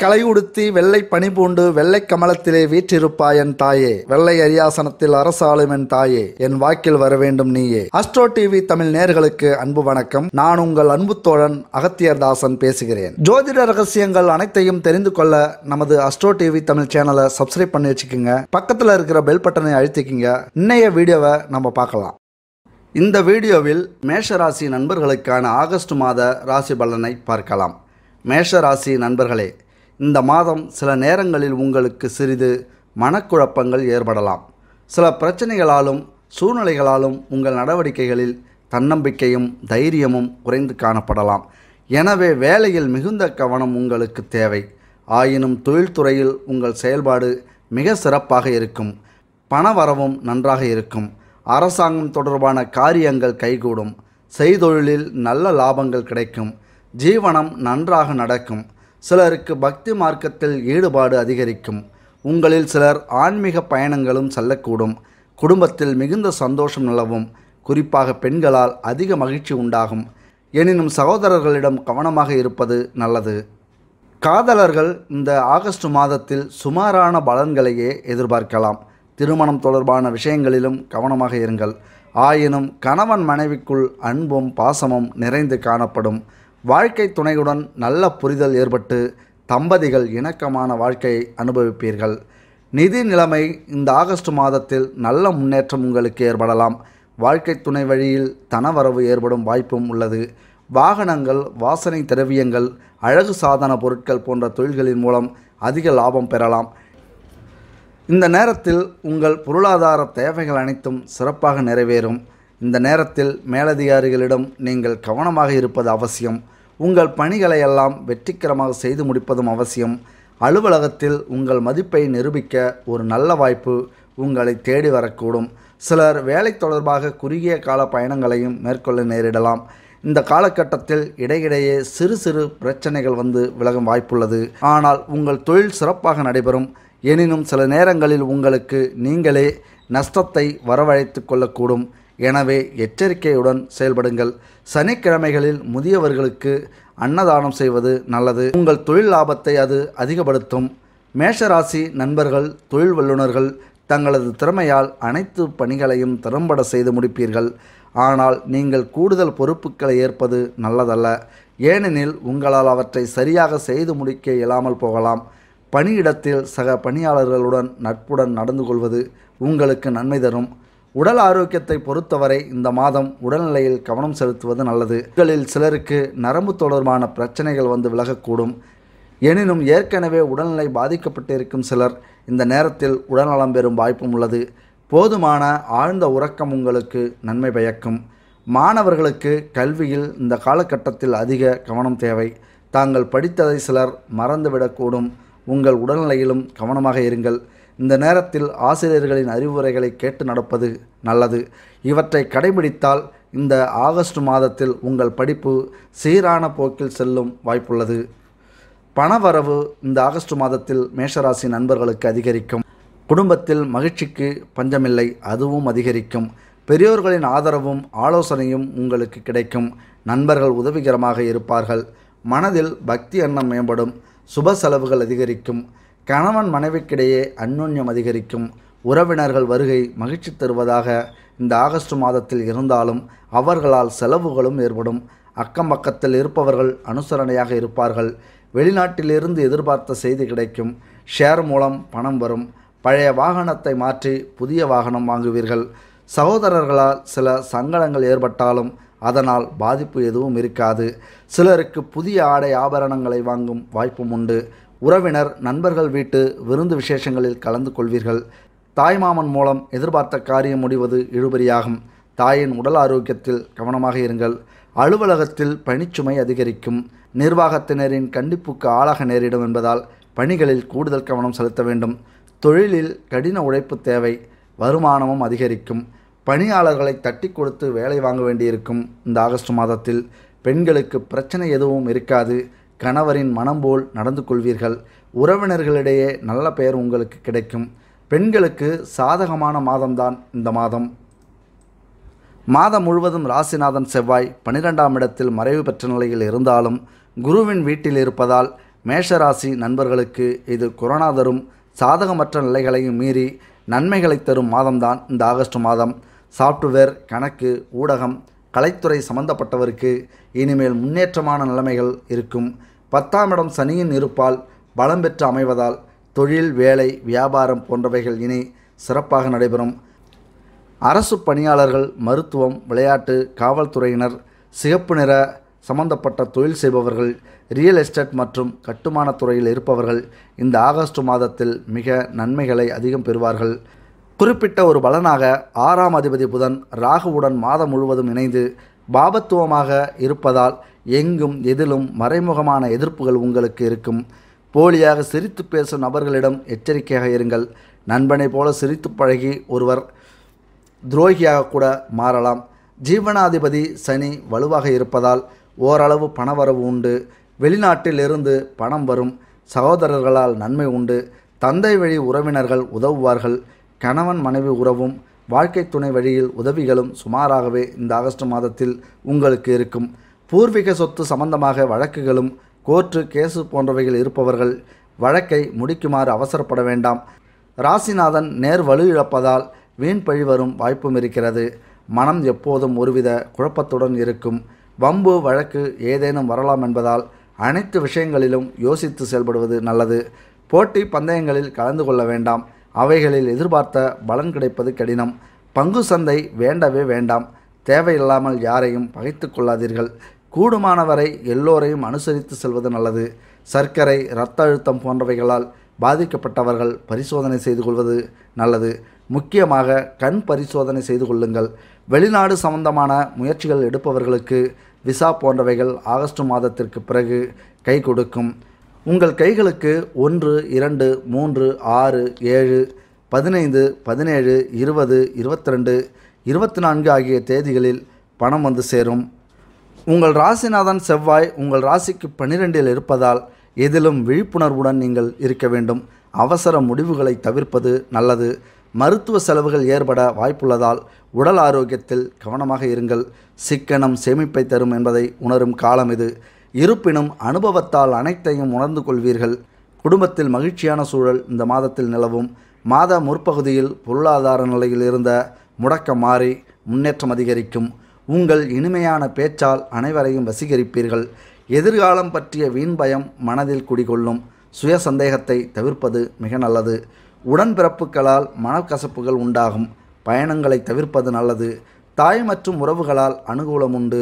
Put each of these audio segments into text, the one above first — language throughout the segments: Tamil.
களை உடுத்தி வெள்ளை பனி பூண்டு வெள்ளை கமலத்திலே வீற்றிருப்பாய் என் தாயே வெள்ளை அரியாசனத்தில் அரசாளும் என் தாயே என் வாக்கில் வர வேண்டும் நீயே அஸ்ட்ரோ டிவி தமிழ் நேர்களுக்கு அன்பு வணக்கம் நான் உங்கள் அன்பு தோழன் அகத்தியர் தாசன் பேசுகிறேன் ஜோதிட ரகசியங்கள் அனைத்தையும் தெரிந்து கொள்ள நமது அஸ்ட்ரோ டிவி தமிழ் சேனலை சப்ஸ்கிரைப் பண்ணி வச்சுக்கோங்க பக்கத்தில் இருக்கிற பெல் பட்டனை அழுத்திக்கிங்க இன்னைய வீடியோவை நம்ம பார்க்கலாம் இந்த வீடியோவில் மேஷராசி நண்பர்களுக்கான ஆகஸ்ட் மாத ராசி பலனை பார்க்கலாம் மேஷராசி நண்பர்களே இந்த மாதம் சில நேரங்களில் உங்களுக்கு சிறிது மனக்குழப்பங்கள் ஏற்படலாம் சில பிரச்சனைகளாலும் சூழ்நிலைகளாலும் உங்கள் நடவடிக்கைகளில் தன்னம்பிக்கையும் தைரியமும் குறைந்து காணப்படலாம் எனவே வேலையில் மிகுந்த கவனம் உங்களுக்கு தேவை ஆயினும் தொழில்துறையில் உங்கள் செயல்பாடு மிக சிறப்பாக இருக்கும் பண வரவும் நன்றாக இருக்கும் அரசாங்கம் தொடர்பான காரியங்கள் கைகூடும் செய்தொழிலில் நல்ல லாபங்கள் கிடைக்கும் ஜீவனம் நன்றாக நடக்கும் சிலருக்கு பக்தி மார்க்கத்தில் ஈடுபாடு அதிகரிக்கும் உங்களில் சிலர் ஆன்மீக பயணங்களும் செல்லக்கூடும் குடும்பத்தில் மிகுந்த சந்தோஷம் நிலவும் குறிப்பாக பெண்களால் அதிக மகிழ்ச்சி உண்டாகும் எனினும் சகோதரர்களிடம் கவனமாக இருப்பது நல்லது காதலர்கள் இந்த ஆகஸ்ட் மாதத்தில் சுமாரான பலன்களையே எதிர்பார்க்கலாம் திருமணம் தொடர்பான விஷயங்களிலும் கவனமாக இருங்கள் ஆயினும் கணவன் மனைவிக்குள் அன்பும் பாசமும் நிறைந்து காணப்படும் வாழ்க்கை துணையுடன் நல்ல புரிதல் ஏற்பட்டு தம்பதிகள் இணக்கமான வாழ்க்கையை அனுபவிப்பீர்கள் நிதி நிலைமை இந்த ஆகஸ்ட் மாதத்தில் நல்ல முன்னேற்றம் உங்களுக்கு ஏற்படலாம் வாழ்க்கை துணை வழியில் தனவரவு ஏற்படும் வாய்ப்பும் உள்ளது வாகனங்கள் வாசனை திரவியங்கள் அழகு சாதன பொருட்கள் போன்ற தொழில்களின் மூலம் அதிக லாபம் பெறலாம் இந்த நேரத்தில் உங்கள் பொருளாதார தேவைகள் அனைத்தும் சிறப்பாக நிறைவேறும் இந்த நேரத்தில் மேலதிகாரிகளிடம் நீங்கள் கவனமாக இருப்பது அவசியம் உங்கள் பணிகளை எல்லாம் வெற்றிகரமாக செய்து முடிப்பதும் அவசியம் அலுவலகத்தில் உங்கள் மதிப்பை நிரூபிக்க ஒரு நல்ல வாய்ப்பு உங்களை தேடி வரக்கூடும் சிலர் வேலை தொடர்பாக குறுகிய கால பயணங்களையும் மேற்கொள்ள நேரிடலாம் இந்த காலகட்டத்தில் இடையிடையே சிறு சிறு பிரச்சனைகள் வந்து விலகும் வாய்ப்புள்ளது ஆனால் உங்கள் தொழில் சிறப்பாக நடைபெறும் எனினும் சில நேரங்களில் உங்களுக்கு நீங்களே நஷ்டத்தை வரவழைத்து கொள்ளக்கூடும் எனவே எச்சரிக்கையுடன் செயல்படுங்கள் சனிக்கிழமைகளில் முதியவர்களுக்கு அன்னதானம் செய்வது நல்லது உங்கள் தொழில் லாபத்தை அது அதிகப்படுத்தும் மேஷராசி நண்பர்கள் தொழில் வல்லுநர்கள் தங்களது திறமையால் அனைத்து பணிகளையும் திறம்பட செய்து முடிப்பீர்கள் ஆனால் நீங்கள் கூடுதல் பொறுப்புகளை ஏற்பது நல்லதல்ல ஏனெனில் உங்களால் அவற்றை சரியாக செய்து முடிக்க இயலாமல் போகலாம் பணியிடத்தில் சக பணியாளர்களுடன் நட்புடன் நடந்து கொள்வது உங்களுக்கு நன்மை தரும் உடல் ஆரோக்கியத்தை பொறுத்தவரை இந்த மாதம் உடல்நிலையில் கவனம் செலுத்துவது நல்லது உங்களில் சிலருக்கு நரம்பு தொடர்பான பிரச்சனைகள் வந்து விலகக்கூடும் எனினும் ஏற்கனவே உடல்நிலை பாதிக்கப்பட்டிருக்கும் சிலர் இந்த நேரத்தில் உடல்நலம் பெறும் வாய்ப்பும் உள்ளது போதுமான ஆழ்ந்த உறக்கம் உங்களுக்கு நன்மை பயக்கும் மாணவர்களுக்கு கல்வியில் இந்த காலகட்டத்தில் அதிக கவனம் தேவை தாங்கள் படித்ததை சிலர் மறந்துவிடக்கூடும் உங்கள் உடல்நிலையிலும் கவனமாக இருங்கள் இந்த நேரத்தில் ஆசிரியர்களின் அறிவுரைகளை கேட்டு நடப்பது நல்லது இவற்றை கடைபிடித்தால் இந்த ஆகஸ்ட் மாதத்தில் உங்கள் படிப்பு சீரான போக்கில் செல்லும் வாய்ப்புள்ளது பணவரவு இந்த ஆகஸ்ட் மாதத்தில் மேஷராசி நண்பர்களுக்கு அதிகரிக்கும் குடும்பத்தில் மகிழ்ச்சிக்கு பஞ்சமில்லை அதுவும் அதிகரிக்கும் பெரியோர்களின் ஆதரவும் ஆலோசனையும் உங்களுக்கு கிடைக்கும் நண்பர்கள் உதவிகரமாக இருப்பார்கள் மனதில் பக்தி எண்ணம் மேம்படும் சுப செலவுகள் அதிகரிக்கும் கணவன் மனைவிக்கிடையே அந்யோன்யம் அதிகரிக்கும் உறவினர்கள் வருகை மகிழ்ச்சி தருவதாக இந்த ஆகஸ்ட் மாதத்தில் இருந்தாலும் அவர்களால் செலவுகளும் ஏற்படும் அக்கம் பக்கத்தில் இருப்பவர்கள் அனுசரணையாக இருப்பார்கள் வெளிநாட்டிலிருந்து எதிர்பார்த்த செய்தி கிடைக்கும் ஷேர் மூலம் பணம் வரும் பழைய வாகனத்தை மாற்றி புதிய வாகனம் வாங்குவீர்கள் சகோதரர்களால் சில சங்கடங்கள் ஏற்பட்டாலும் அதனால் பாதிப்பு எதுவும் இருக்காது சிலருக்கு புதிய ஆடை ஆபரணங்களை வாங்கும் வாய்ப்பும் உண்டு உறவினர் நண்பர்கள் வீட்டு விருந்து விசேஷங்களில் கலந்து கொள்வீர்கள் தாய்மாமன் மூலம் எதிர்பார்த்த காரியம் முடிவது இழுபறியாகும் தாயின் உடல் ஆரோக்கியத்தில் கவனமாக இருங்கள் அலுவலகத்தில் பணிச்சுமை அதிகரிக்கும் நிர்வாகத்தினரின் கண்டிப்புக்கு ஆளாக நேரிடும் என்பதால் பணிகளில் கூடுதல் கவனம் செலுத்த வேண்டும் தொழிலில் கடின உழைப்பு தேவை வருமானமும் அதிகரிக்கும் பணியாளர்களை தட்டி கொடுத்து வேலை வாங்க வேண்டியிருக்கும் இந்த ஆகஸ்ட் மாதத்தில் பெண்களுக்கு பிரச்சனை எதுவும் இருக்காது கணவரின் மனம் போல் நடந்து கொள்வீர்கள் உறவினர்களிடையே நல்ல பெயர் உங்களுக்கு கிடைக்கும் பெண்களுக்கு சாதகமான மாதம்தான் இந்த மாதம் மாதம் முழுவதும் ராசிநாதன் செவ்வாய் பனிரெண்டாம் இடத்தில் மறைவு பெற்ற நிலையில் இருந்தாலும் குருவின் வீட்டில் இருப்பதால் மேஷராசி நண்பர்களுக்கு இது கொரோனா தரும் சாதகமற்ற நிலைகளையும் மீறி நன்மைகளை தரும் மாதம்தான் இந்த ஆகஸ்ட் மாதம் சாஃப்ட்வேர் கணக்கு ஊடகம் கலைத்துறை சம்பந்தப்பட்டவருக்கு இனிமேல் முன்னேற்றமான நிலைமைகள் இருக்கும் பத்தாம் இடம் சனியின் இருப்பால் பலம் பெற்று அமைவதால் தொழில் வேலை வியாபாரம் போன்றவைகள் இனி சிறப்பாக நடைபெறும் அரசு பணியாளர்கள் மருத்துவம் விளையாட்டு காவல்துறையினர் சிகப்பு நிற சம்பந்தப்பட்ட தொழில் செய்பவர்கள் ரியல் எஸ்டேட் மற்றும் கட்டுமானத் துறையில் இருப்பவர்கள் இந்த ஆகஸ்ட் மாதத்தில் மிக நன்மைகளை அதிகம் பெறுவார்கள் குறிப்பிட்ட ஒரு பலனாக ஆறாம் அதிபதி புதன் ராகுவுடன் மாதம் முழுவதும் இணைந்து பாபத்துவமாக இருப்பதால் எங்கும் எதிலும் மறைமுகமான எதிர்ப்புகள் உங்களுக்கு இருக்கும் போலியாக சிரித்து பேசும் நபர்களிடம் எச்சரிக்கையாக இருங்கள் நண்பனை போல சிரித்து பழகி ஒருவர் துரோகியாக கூட மாறலாம் ஜீவனாதிபதி சனி வலுவாக இருப்பதால் ஓரளவு பணவரவு உண்டு வெளிநாட்டிலிருந்து பணம் வரும் சகோதரர்களால் நன்மை உண்டு தந்தை வழி உறவினர்கள் உதவுவார்கள் கணவன் மனைவி உறவும் வாழ்க்கை துணை வழியில் உதவிகளும் சுமாராகவே இந்த ஆகஸ்ட் மாதத்தில் உங்களுக்கு இருக்கும் பூர்வீக சொத்து சம்பந்தமாக வழக்குகளும் கோர்ட்டு கேசு போன்றவைகள் இருப்பவர்கள் வழக்கை முடிக்குமாறு அவசரப்பட வேண்டாம் ராசிநாதன் நேர் வலு இழப்பதால் வீண் பழி வரும் வாய்ப்பும் இருக்கிறது மனம் எப்போதும் ஒருவித குழப்பத்துடன் இருக்கும் வம்பு வழக்கு ஏதேனும் வரலாம் என்பதால் அனைத்து விஷயங்களிலும் யோசித்து செயல்படுவது நல்லது போட்டி பந்தயங்களில் கலந்து கொள்ள வேண்டாம் அவைகளில் எதிர்பார்த்த பலன் கிடைப்பது கடினம் பங்கு சந்தை வேண்டவே வேண்டாம் தேவையில்லாமல் யாரையும் பகைத்து கொள்ளாதீர்கள் கூடுமானவரை எல்லோரையும் அனுசரித்து செல்வது நல்லது சர்க்கரை இரத்த அழுத்தம் போன்றவைகளால் பாதிக்கப்பட்டவர்கள் பரிசோதனை செய்து கொள்வது நல்லது முக்கியமாக கண் பரிசோதனை செய்து கொள்ளுங்கள் வெளிநாடு சம்பந்தமான முயற்சிகள் எடுப்பவர்களுக்கு விசா போன்றவைகள் ஆகஸ்ட் மாதத்திற்கு பிறகு கை கொடுக்கும் உங்கள் கைகளுக்கு ஒன்று இரண்டு மூன்று ஆறு ஏழு பதினைந்து பதினேழு இருபது இருபத்திரெண்டு இருபத்தி நான்கு ஆகிய தேதிகளில் பணம் வந்து சேரும் உங்கள் ராசிநாதன் செவ்வாய் உங்கள் ராசிக்கு பன்னிரெண்டில் இருப்பதால் எதிலும் விழிப்புணர்வுடன் நீங்கள் இருக்க வேண்டும் அவசர முடிவுகளை தவிர்ப்பது நல்லது மருத்துவ செலவுகள் ஏற்பட வாய்ப்புள்ளதால் உடல் ஆரோக்கியத்தில் கவனமாக இருங்கள் சிக்கனம் சேமிப்பை தரும் என்பதை உணரும் காலம் இது இருப்பினும் அனுபவத்தால் அனைத்தையும் உணர்ந்து கொள்வீர்கள் குடும்பத்தில் மகிழ்ச்சியான சூழல் இந்த மாதத்தில் நிலவும் மாத முற்பகுதியில் பொருளாதார நிலையில் இருந்த முடக்கம் மாறி முன்னேற்றம் அதிகரிக்கும் உங்கள் இனிமையான பேச்சால் அனைவரையும் வசீகரிப்பீர்கள் எதிர்காலம் பற்றிய வீண் பயம் மனதில் குடிகொள்ளும் சுய சந்தேகத்தை தவிர்ப்பது மிக நல்லது உடன்பிறப்புகளால் மனக்கசப்புகள் உண்டாகும் பயணங்களை தவிர்ப்பது நல்லது தாய் மற்றும் உறவுகளால் அனுகூலம் உண்டு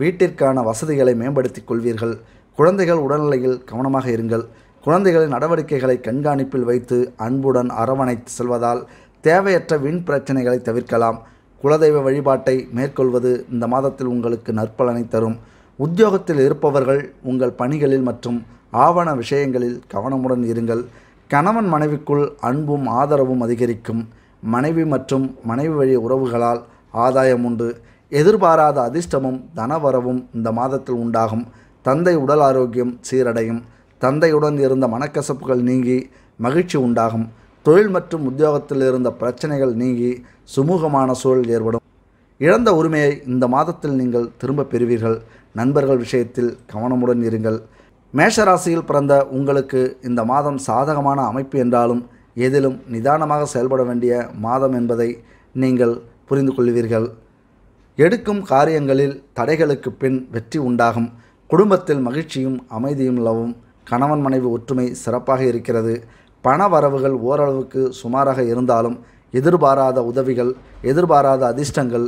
வீட்டிற்கான வசதிகளை மேம்படுத்திக் கொள்வீர்கள் குழந்தைகள் உடல்நிலையில் கவனமாக இருங்கள் குழந்தைகளின் நடவடிக்கைகளை கண்காணிப்பில் வைத்து அன்புடன் அரவணைத்து செல்வதால் தேவையற்ற விண் பிரச்சனைகளை தவிர்க்கலாம் குலதெய்வ வழிபாட்டை மேற்கொள்வது இந்த மாதத்தில் உங்களுக்கு நற்பலனை தரும் உத்தியோகத்தில் இருப்பவர்கள் உங்கள் பணிகளில் மற்றும் ஆவண விஷயங்களில் கவனமுடன் இருங்கள் கணவன் மனைவிக்குள் அன்பும் ஆதரவும் அதிகரிக்கும் மனைவி மற்றும் மனைவி வழி உறவுகளால் ஆதாயம் உண்டு எதிர்பாராத அதிர்ஷ்டமும் தனவரவும் இந்த மாதத்தில் உண்டாகும் தந்தை உடல் ஆரோக்கியம் சீரடையும் தந்தையுடன் இருந்த மனக்கசப்புகள் நீங்கி மகிழ்ச்சி உண்டாகும் தொழில் மற்றும் உத்தியோகத்தில் இருந்த பிரச்சனைகள் நீங்கி சுமூகமான சூழல் ஏற்படும் இழந்த உரிமையை இந்த மாதத்தில் நீங்கள் திரும்ப பெறுவீர்கள் நண்பர்கள் விஷயத்தில் கவனமுடன் இருங்கள் மேஷராசியில் பிறந்த உங்களுக்கு இந்த மாதம் சாதகமான அமைப்பு என்றாலும் எதிலும் நிதானமாக செயல்பட வேண்டிய மாதம் என்பதை நீங்கள் புரிந்து கொள்வீர்கள் எடுக்கும் காரியங்களில் தடைகளுக்கு பின் வெற்றி உண்டாகும் குடும்பத்தில் மகிழ்ச்சியும் அமைதியும் லவும் கணவன் மனைவி ஒற்றுமை சிறப்பாக இருக்கிறது பண வரவுகள் ஓரளவுக்கு சுமாராக இருந்தாலும் எதிர்பாராத உதவிகள் எதிர்பாராத அதிர்ஷ்டங்கள்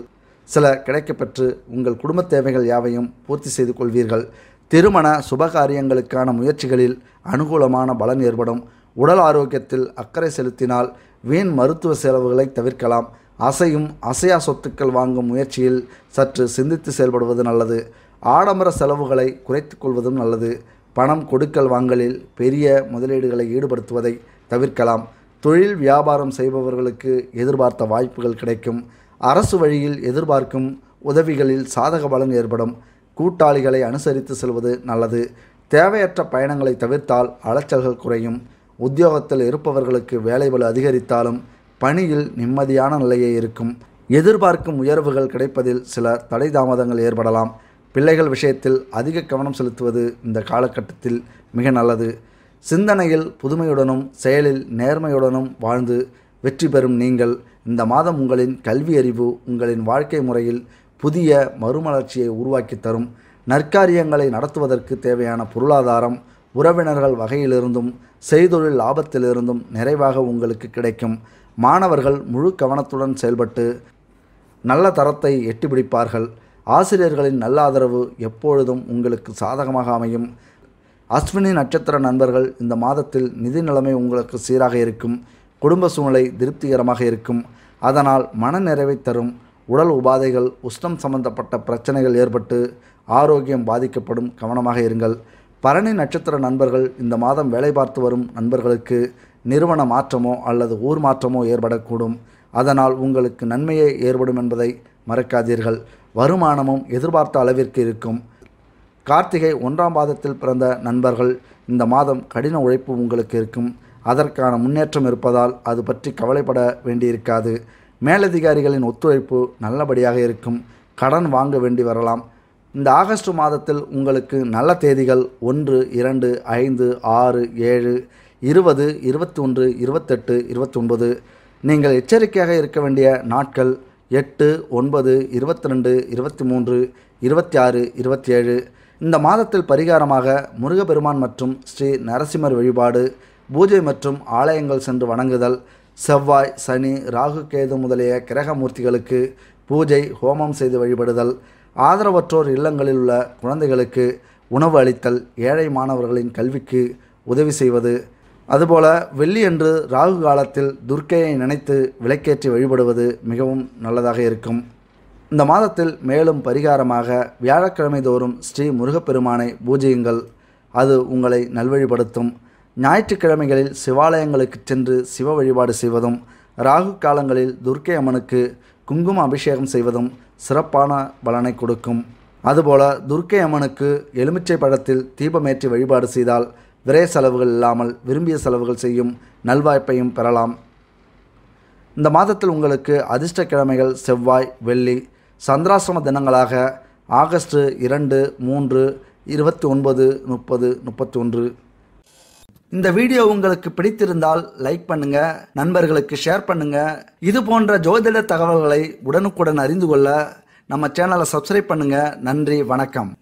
சில கிடைக்கப்பெற்று உங்கள் குடும்ப தேவைகள் யாவையும் பூர்த்தி செய்து கொள்வீர்கள் திருமண சுபகாரியங்களுக்கான முயற்சிகளில் அனுகூலமான பலன் ஏற்படும் உடல் ஆரோக்கியத்தில் அக்கறை செலுத்தினால் வீண் மருத்துவ செலவுகளை தவிர்க்கலாம் அசையும் அசையா சொத்துக்கள் வாங்கும் முயற்சியில் சற்று சிந்தித்து செயல்படுவது நல்லது ஆடம்பர செலவுகளை குறைத்து கொள்வதும் நல்லது பணம் கொடுக்கல் வாங்கலில் பெரிய முதலீடுகளை ஈடுபடுத்துவதை தவிர்க்கலாம் தொழில் வியாபாரம் செய்பவர்களுக்கு எதிர்பார்த்த வாய்ப்புகள் கிடைக்கும் அரசு வழியில் எதிர்பார்க்கும் உதவிகளில் சாதக பலன் ஏற்படும் கூட்டாளிகளை அனுசரித்து செல்வது நல்லது தேவையற்ற பயணங்களை தவிர்த்தால் அலைச்சல்கள் குறையும் உத்தியோகத்தில் இருப்பவர்களுக்கு வேலைபலு அதிகரித்தாலும் பணியில் நிம்மதியான நிலையே இருக்கும் எதிர்பார்க்கும் உயர்வுகள் கிடைப்பதில் சில தடை தாமதங்கள் ஏற்படலாம் பிள்ளைகள் விஷயத்தில் அதிக கவனம் செலுத்துவது இந்த காலகட்டத்தில் மிக நல்லது சிந்தனையில் புதுமையுடனும் செயலில் நேர்மையுடனும் வாழ்ந்து வெற்றி பெறும் நீங்கள் இந்த மாதம் உங்களின் கல்வி அறிவு உங்களின் வாழ்க்கை முறையில் புதிய மறுமலர்ச்சியை உருவாக்கி தரும் நற்காரியங்களை நடத்துவதற்கு தேவையான பொருளாதாரம் உறவினர்கள் வகையிலிருந்தும் செய்தொழில் லாபத்திலிருந்தும் நிறைவாக உங்களுக்கு கிடைக்கும் மாணவர்கள் முழு கவனத்துடன் செயல்பட்டு நல்ல தரத்தை எட்டிப்பிடிப்பார்கள் ஆசிரியர்களின் நல்ல ஆதரவு எப்பொழுதும் உங்களுக்கு சாதகமாக அமையும் அஸ்வினி நட்சத்திர நண்பர்கள் இந்த மாதத்தில் நிதி நிலைமை உங்களுக்கு சீராக இருக்கும் குடும்ப சூழ்நிலை திருப்திகரமாக இருக்கும் அதனால் மன நிறைவை தரும் உடல் உபாதைகள் உஷ்ணம் சம்பந்தப்பட்ட பிரச்சனைகள் ஏற்பட்டு ஆரோக்கியம் பாதிக்கப்படும் கவனமாக இருங்கள் பரணி நட்சத்திர நண்பர்கள் இந்த மாதம் வேலை பார்த்து வரும் நண்பர்களுக்கு நிறுவன மாற்றமோ அல்லது ஊர் மாற்றமோ ஏற்படக்கூடும் அதனால் உங்களுக்கு நன்மையே ஏற்படும் என்பதை மறக்காதீர்கள் வருமானமும் எதிர்பார்த்த அளவிற்கு இருக்கும் கார்த்திகை ஒன்றாம் மாதத்தில் பிறந்த நண்பர்கள் இந்த மாதம் கடின உழைப்பு உங்களுக்கு இருக்கும் அதற்கான முன்னேற்றம் இருப்பதால் அது பற்றி கவலைப்பட வேண்டியிருக்காது மேலதிகாரிகளின் ஒத்துழைப்பு நல்லபடியாக இருக்கும் கடன் வாங்க வேண்டி வரலாம் இந்த ஆகஸ்ட் மாதத்தில் உங்களுக்கு நல்ல தேதிகள் ஒன்று இரண்டு ஐந்து ஆறு ஏழு இருபது இருபத்தி ஒன்று இருபத்தெட்டு இருபத்தொன்பது நீங்கள் எச்சரிக்கையாக இருக்க வேண்டிய நாட்கள் எட்டு ஒன்பது இருபத்தி ரெண்டு இருபத்தி மூன்று இருபத்தி ஆறு இருபத்தி ஏழு இந்த மாதத்தில் பரிகாரமாக முருகப்பெருமான் மற்றும் ஸ்ரீ நரசிம்மர் வழிபாடு பூஜை மற்றும் ஆலயங்கள் சென்று வணங்குதல் செவ்வாய் சனி ராகு கேது முதலிய கிரகமூர்த்திகளுக்கு பூஜை ஹோமம் செய்து வழிபடுதல் ஆதரவற்றோர் இல்லங்களில் உள்ள குழந்தைகளுக்கு உணவு அளித்தல் ஏழை மாணவர்களின் கல்விக்கு உதவி செய்வது அதுபோல வெள்ளியன்று ராகு காலத்தில் துர்க்கையை நினைத்து விளக்கேற்றி வழிபடுவது மிகவும் நல்லதாக இருக்கும் இந்த மாதத்தில் மேலும் பரிகாரமாக வியாழக்கிழமை தோறும் ஸ்ரீ முருகப்பெருமானை பூஜையுங்கள் அது உங்களை நல்வழிபடுத்தும் ஞாயிற்றுக்கிழமைகளில் சிவாலயங்களுக்கு சென்று சிவ வழிபாடு செய்வதும் ராகு காலங்களில் துர்க்கை அம்மனுக்கு குங்கும அபிஷேகம் செய்வதும் சிறப்பான பலனை கொடுக்கும் அதுபோல துர்க்கை அம்மனுக்கு எலுமிச்சை பழத்தில் தீபமேற்றி வழிபாடு செய்தால் விரை செலவுகள் இல்லாமல் விரும்பிய செலவுகள் செய்யும் நல்வாய்ப்பையும் பெறலாம் இந்த மாதத்தில் உங்களுக்கு அதிர்ஷ்ட கிழமைகள் செவ்வாய் வெள்ளி சந்திராசிரம தினங்களாக ஆகஸ்ட் இரண்டு மூன்று இருபத்தி ஒன்பது முப்பது முப்பத்தி ஒன்று இந்த வீடியோ உங்களுக்கு பிடித்திருந்தால் லைக் பண்ணுங்க நண்பர்களுக்கு ஷேர் பண்ணுங்க இது போன்ற ஜோதிட தகவல்களை உடனுக்குடன் அறிந்து கொள்ள நம்ம சேனலை சப்ஸ்கிரைப் பண்ணுங்க நன்றி வணக்கம்